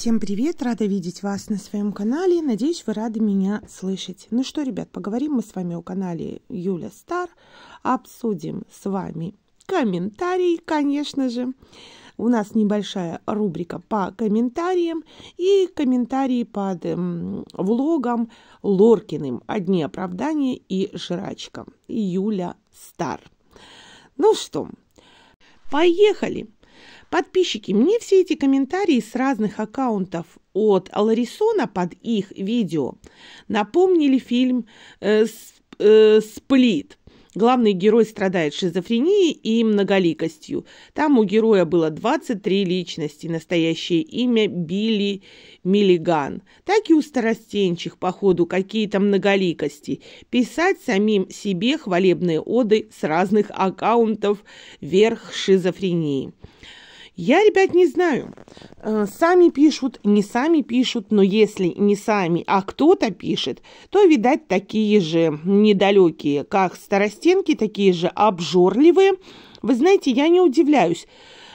Всем привет! Рада видеть вас на своем канале. Надеюсь, вы рады меня слышать. Ну что, ребят, поговорим мы с вами о канале Юля Стар. Обсудим с вами комментарии, конечно же. У нас небольшая рубрика по комментариям и комментарии под эм, влогом Лоркиным «Одни оправдания и жрачка» Юля Стар. Ну что, поехали! Подписчики, мне все эти комментарии с разных аккаунтов от Ларисона под их видео напомнили фильм э, э, «Сплит». Главный герой страдает шизофренией и многоликостью. Там у героя было 23 личности, настоящее имя Билли Миллиган. Так и у старостенчих, походу, какие-то многоликости. Писать самим себе хвалебные оды с разных аккаунтов верх шизофрении. Я, ребят, не знаю. Э, сами пишут, не сами пишут, но если не сами, а кто-то пишет, то, видать, такие же недалекие, как старостенки, такие же обжорливые. Вы знаете, я не удивляюсь,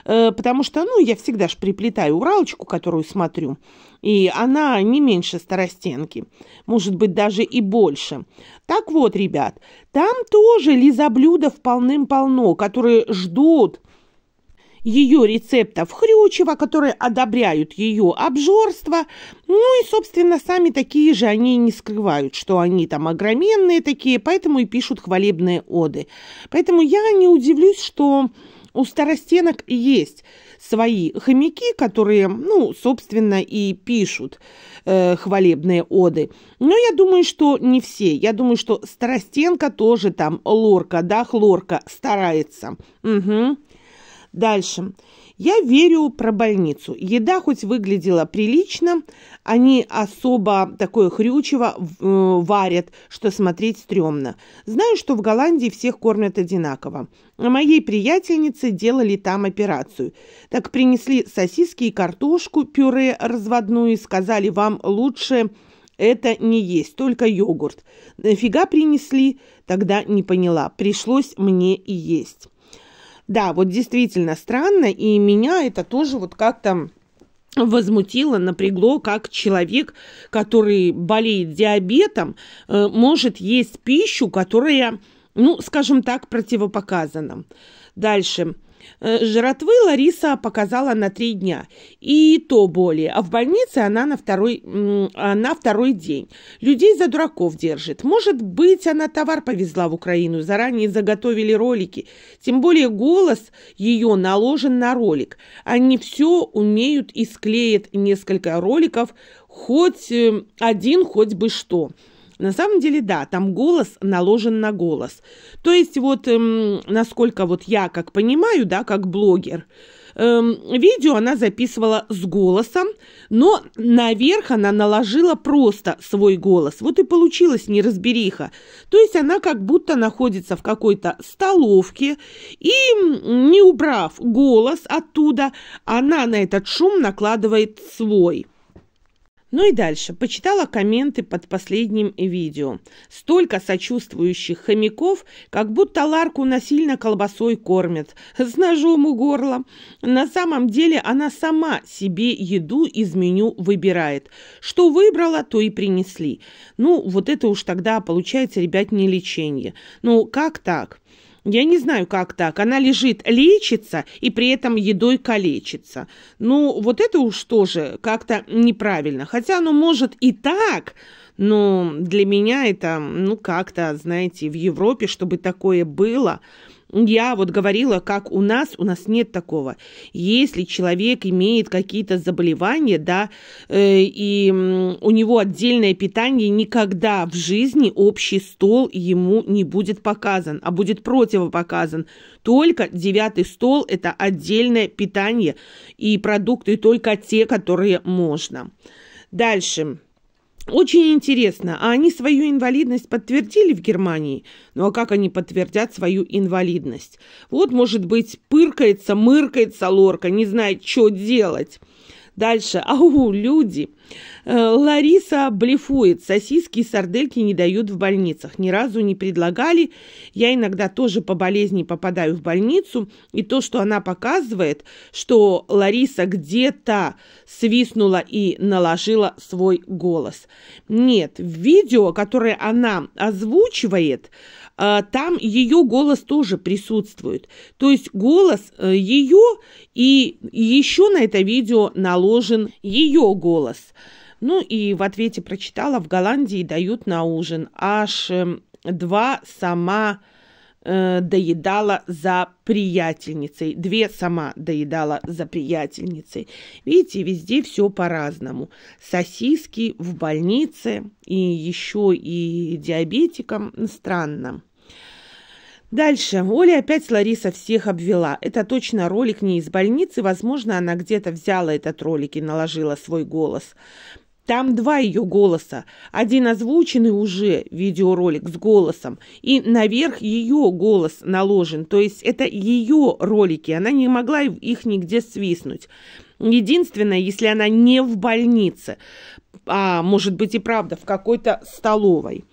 э, потому что, ну, я всегда ж приплетаю уралочку, которую смотрю, и она не меньше старостенки, может быть, даже и больше. Так вот, ребят, там тоже лизоблюдов полным-полно, которые ждут, ее рецептов Хрючева, которые одобряют ее обжорство. Ну и, собственно, сами такие же они не скрывают, что они там огроменные такие, поэтому и пишут хвалебные оды. Поэтому я не удивлюсь, что у старостенок есть свои хомяки, которые, ну, собственно, и пишут э, хвалебные оды. Но я думаю, что не все. Я думаю, что Старостенко тоже там лорка, да, хлорка старается. Угу. Дальше. Я верю про больницу. Еда хоть выглядела прилично, они особо такое хрючево э, варят, что смотреть стрёмно. Знаю, что в Голландии всех кормят одинаково. Моей приятельнице делали там операцию. Так принесли сосиски и картошку, пюре разводную, и сказали, вам лучше это не есть, только йогурт. Нафига принесли? Тогда не поняла. Пришлось мне и есть. Да, вот действительно странно, и меня это тоже вот как-то возмутило, напрягло, как человек, который болеет диабетом, э, может есть пищу, которая, ну, скажем так, противопоказана. Дальше. Э, жратвы Лариса показала на три дня, и то более, а в больнице она на второй, а, на второй день. Людей за дураков держит. Может быть, она товар повезла в Украину, заранее заготовили ролики. Тем более голос ее наложен на ролик. Они все умеют и склеят несколько роликов, хоть эм, один, хоть бы что. На самом деле, да, там голос наложен на голос. То есть вот, эм, насколько вот я как понимаю, да, как блогер, эм, видео она записывала с голосом, но наверх она наложила просто свой голос. Вот и получилась неразбериха. То есть она как будто находится в какой-то столовке, и не убрав голос оттуда, она на этот шум накладывает свой – ну и дальше. Почитала комменты под последним видео. Столько сочувствующих хомяков, как будто Ларку насильно колбасой кормят. С ножом у горла. На самом деле она сама себе еду из меню выбирает. Что выбрала, то и принесли. Ну, вот это уж тогда получается, ребят, не лечение. Ну, как так? Я не знаю, как так. Она лежит, лечится и при этом едой калечится. Ну, вот это уж тоже как-то неправильно. Хотя ну, может и так, но для меня это, ну, как-то, знаете, в Европе, чтобы такое было – я вот говорила, как у нас, у нас нет такого. Если человек имеет какие-то заболевания, да, э, и у него отдельное питание, никогда в жизни общий стол ему не будет показан, а будет противопоказан. Только девятый стол – это отдельное питание и продукты только те, которые можно. Дальше. Очень интересно, а они свою инвалидность подтвердили в Германии? Ну а как они подтвердят свою инвалидность? Вот, может быть, пыркается, мыркается лорка, не знает, что делать. Дальше. Ау, люди. Э, Лариса блефует. Сосиски и сардельки не дают в больницах. Ни разу не предлагали. Я иногда тоже по болезни попадаю в больницу. И то, что она показывает, что Лариса где-то свистнула и наложила свой голос. Нет, видео, которое она озвучивает, а, там ее голос тоже присутствует. То есть голос э, ее и еще на это видео наложен ее голос. Ну и в ответе прочитала, в Голландии дают на ужин аж эм, два сама э, доедала за приятельницей, две сама доедала за приятельницей. Видите, везде все по-разному. Сосиски в больнице и еще и диабетикам странно. Дальше. Оля опять Лариса всех обвела. Это точно ролик не из больницы. Возможно, она где-то взяла этот ролик и наложила свой голос. Там два ее голоса. Один озвученный уже, видеоролик с голосом, и наверх ее голос наложен. То есть это ее ролики, она не могла их нигде свистнуть. Единственное, если она не в больнице, а может быть и правда в какой-то столовой.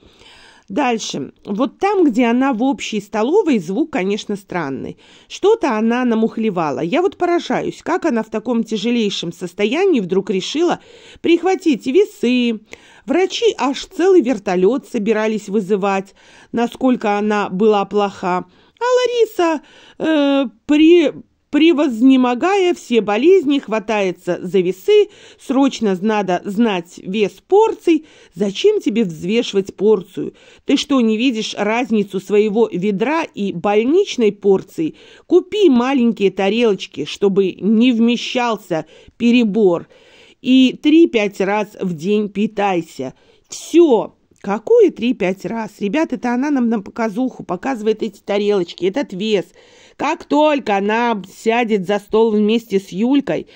Дальше. Вот там, где она в общей столовой, звук, конечно, странный. Что-то она намухлевала. Я вот поражаюсь, как она в таком тяжелейшем состоянии вдруг решила прихватить весы. Врачи аж целый вертолет собирались вызывать, насколько она была плоха. А Лариса э, при превознемогая все болезни, хватается за весы, срочно надо знать вес порций. Зачем тебе взвешивать порцию? Ты что, не видишь разницу своего ведра и больничной порции? Купи маленькие тарелочки, чтобы не вмещался перебор. И 3-5 раз в день питайся. Все. Какую три-пять раз? Ребята, это она нам на показуху показывает эти тарелочки, этот вес. Как только она сядет за стол вместе с Юлькой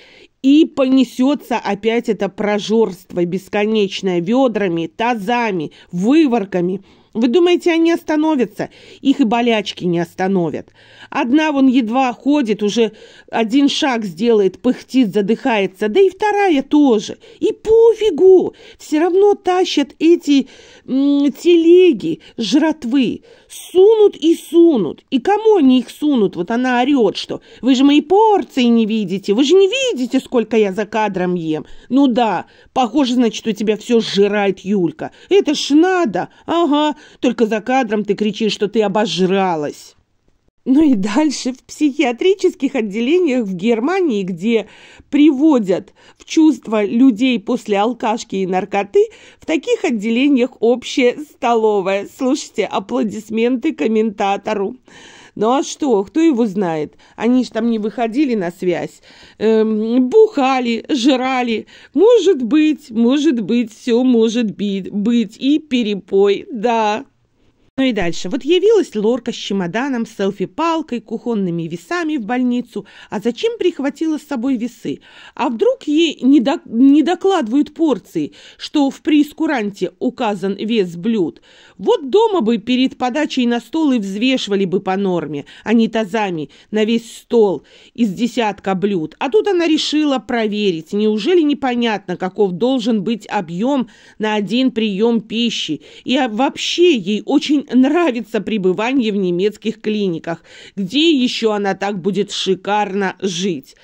и понесется опять это прожорство бесконечное ведрами, тазами, выворками – вы думаете, они остановятся? Их и болячки не остановят. Одна вон едва ходит, уже один шаг сделает, пыхтит, задыхается. Да и вторая тоже. И пофигу! Все равно тащат эти м телеги, жратвы. Сунут и сунут. И кому они их сунут? Вот она орет, что вы же мои порции не видите. Вы же не видите, сколько я за кадром ем. Ну да, похоже, значит, у тебя все сжирает Юлька. Это ж надо. Ага, только за кадром ты кричишь, что ты обожралась. Ну и дальше в психиатрических отделениях в Германии, где приводят в чувство людей после алкашки и наркоты, в таких отделениях общая столовая. Слушайте, аплодисменты комментатору. Ну а что, кто его знает? Они же там не выходили на связь. Эм, бухали, жрали. Может быть, может быть, все может быть. Быть и перепой, да. Ну и дальше. Вот явилась лорка с чемоданом, селфи-палкой, кухонными весами в больницу. А зачем прихватила с собой весы? А вдруг ей не, до... не докладывают порции, что в прескуранте указан вес блюд? Вот дома бы перед подачей на стол и взвешивали бы по норме, а не тазами на весь стол из десятка блюд. А тут она решила проверить, неужели непонятно, каков должен быть объем на один прием пищи. И а, вообще ей очень нравится пребывание в немецких клиниках, где еще она так будет шикарно жить.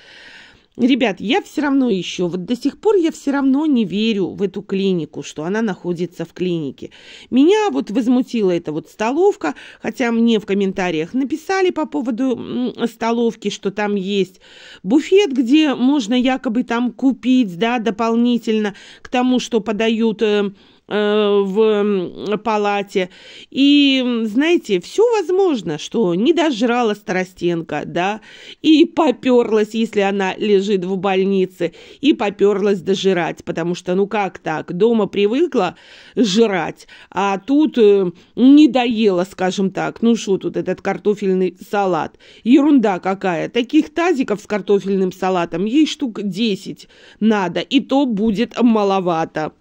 Ребят, я все равно еще, вот до сих пор я все равно не верю в эту клинику, что она находится в клинике. Меня вот возмутила эта вот столовка, хотя мне в комментариях написали по поводу столовки, что там есть буфет, где можно якобы там купить, да, дополнительно к тому, что подают э, Э, в палате. И, знаете, все возможно, что не дожрала Старостенко, да, и поперлась, если она лежит в больнице, и поперлась дожирать, потому что, ну как так, дома привыкла жрать, а тут э, не доела, скажем так, ну что тут этот картофельный салат, ерунда какая, таких тазиков с картофельным салатом ей штук 10 надо, и то будет маловато.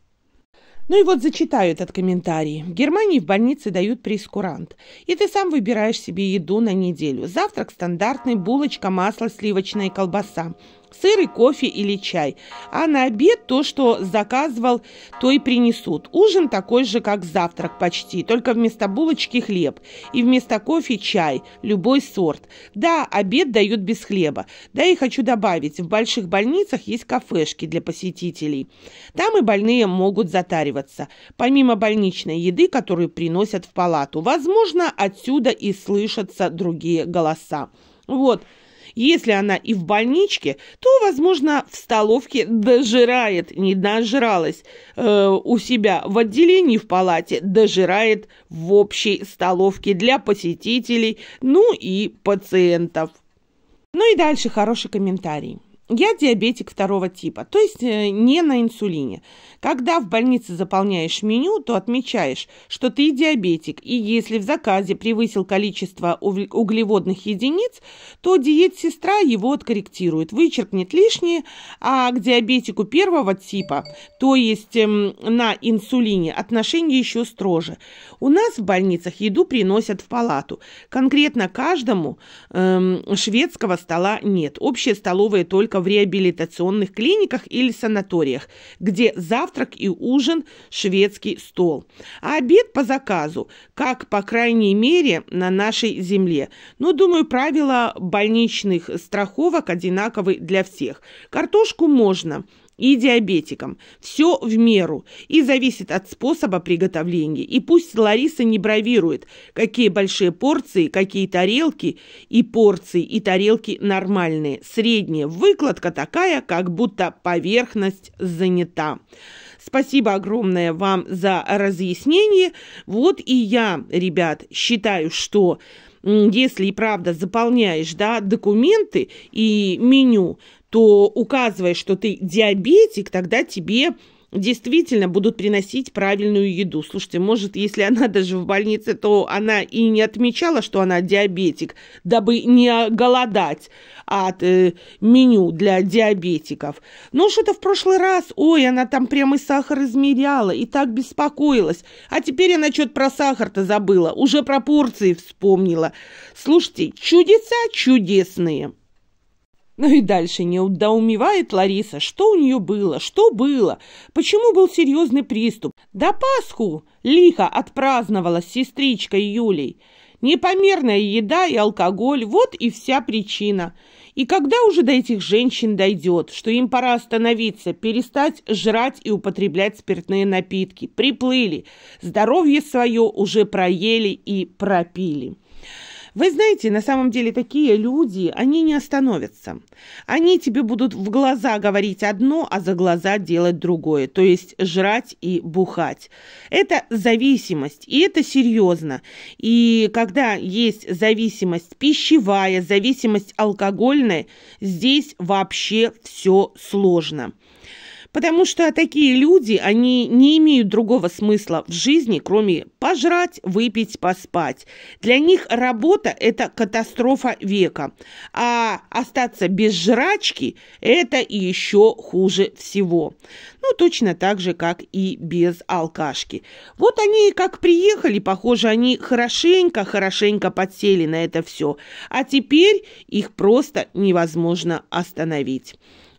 Ну и вот зачитаю этот комментарий. В Германии в больнице дают прескурант. И ты сам выбираешь себе еду на неделю. Завтрак стандартный, булочка, масло, сливочное, колбаса сыр и кофе или чай. А на обед то, что заказывал, то и принесут. Ужин такой же, как завтрак почти, только вместо булочки хлеб и вместо кофе чай, любой сорт. Да, обед дают без хлеба. Да и хочу добавить, в больших больницах есть кафешки для посетителей. Там и больные могут затариваться, помимо больничной еды, которую приносят в палату. Возможно, отсюда и слышатся другие голоса. Вот, если она и в больничке, то, возможно, в столовке дожирает, не дожралась э, у себя в отделении в палате, дожирает в общей столовке для посетителей, ну и пациентов. Ну и дальше хороший комментарий. Я диабетик второго типа, то есть э, не на инсулине. Когда в больнице заполняешь меню, то отмечаешь, что ты диабетик, и если в заказе превысил количество углеводных единиц, то диет-сестра его откорректирует, вычеркнет лишние, а к диабетику первого типа, то есть эм, на инсулине, отношение еще строже. У нас в больницах еду приносят в палату. Конкретно каждому эм, шведского стола нет. Общие столовые только в реабилитационных клиниках или санаториях, где завтрак и ужин – шведский стол. А обед по заказу, как, по крайней мере, на нашей земле. Но, ну, думаю, правила больничных страховок одинаковы для всех. Картошку можно – и диабетикам. Все в меру и зависит от способа приготовления. И пусть Лариса не бравирует, какие большие порции, какие тарелки и порции, и тарелки нормальные. Средняя выкладка такая, как будто поверхность занята. Спасибо огромное вам за разъяснение. Вот и я, ребят, считаю, что если и правда заполняешь да, документы и меню, то указывая, что ты диабетик, тогда тебе действительно будут приносить правильную еду. Слушайте, может, если она даже в больнице, то она и не отмечала, что она диабетик, дабы не голодать от э, меню для диабетиков. Ну что-то в прошлый раз, ой, она там прямо и сахар измеряла, и так беспокоилась. А теперь она что-то про сахар-то забыла, уже про порции вспомнила. Слушайте, чудеса чудесные. Ну и дальше не недоумевает Лариса, что у нее было, что было, почему был серьезный приступ. Да Пасху лихо отпраздновала сестричка Юлей. Непомерная еда и алкоголь – вот и вся причина. И когда уже до этих женщин дойдет, что им пора остановиться, перестать жрать и употреблять спиртные напитки, приплыли, здоровье свое уже проели и пропили. Вы знаете, на самом деле такие люди, они не остановятся. Они тебе будут в глаза говорить одно, а за глаза делать другое, то есть жрать и бухать. Это зависимость, и это серьезно. И когда есть зависимость пищевая, зависимость алкогольная, здесь вообще все сложно потому что такие люди, они не имеют другого смысла в жизни, кроме пожрать, выпить, поспать. Для них работа – это катастрофа века, а остаться без жрачки – это еще хуже всего. Ну, точно так же, как и без алкашки. Вот они как приехали, похоже, они хорошенько-хорошенько подсели на это все, а теперь их просто невозможно остановить.